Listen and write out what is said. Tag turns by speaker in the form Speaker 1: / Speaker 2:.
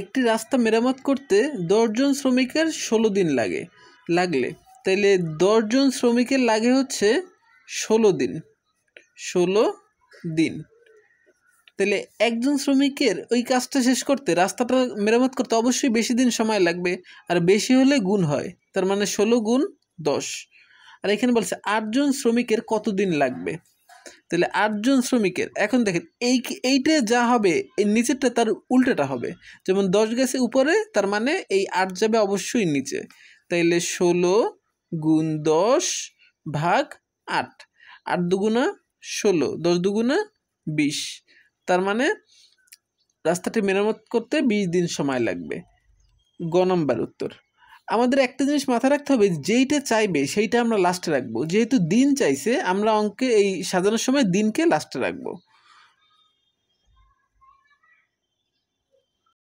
Speaker 1: একটি রাস্তা মেরামত করতে দশজন শ্রমিকের ষোলো দিন লাগে লাগলে তাইলে দশজন শ্রমিকের লাগে হচ্ছে ষোলো দিন ষোলো দিন তাহলে একজন শ্রমিকের ওই কাজটা শেষ করতে রাস্তাটা মেরামত করতে অবশ্যই বেশি দিন সময় লাগবে আর বেশি হলে গুণ হয় তার মানে ষোলো গুণ দশ আর এখানে বলছে আটজন শ্রমিকের কত দিন লাগবে তাহলে আটজন শ্রমিকের এখন দেখেন এই এইটা যা হবে এই নিচেরটা তার উল্টাটা হবে যেমন দশ গেছে উপরে তার মানে এই আট যাবে অবশ্যই নিচে তাইলে ষোলো গুণ দশ ভাগ আট আট দুগুণা ষোলো দশ দুগুণা বিশ তার মানে রাস্তাটি মেরামত করতে বিশ দিন সময় লাগবে গ নম্বর উত্তর আমাদের একটা জিনিস মাথায় রাখতে হবে যেইটা চাইবে সেইটা আমরা লাস্টে রাখবো যেহেতু দিন চাইছে আমরা অঙ্কে এই সাজানোর সময় দিনকে লাস্টে রাখবো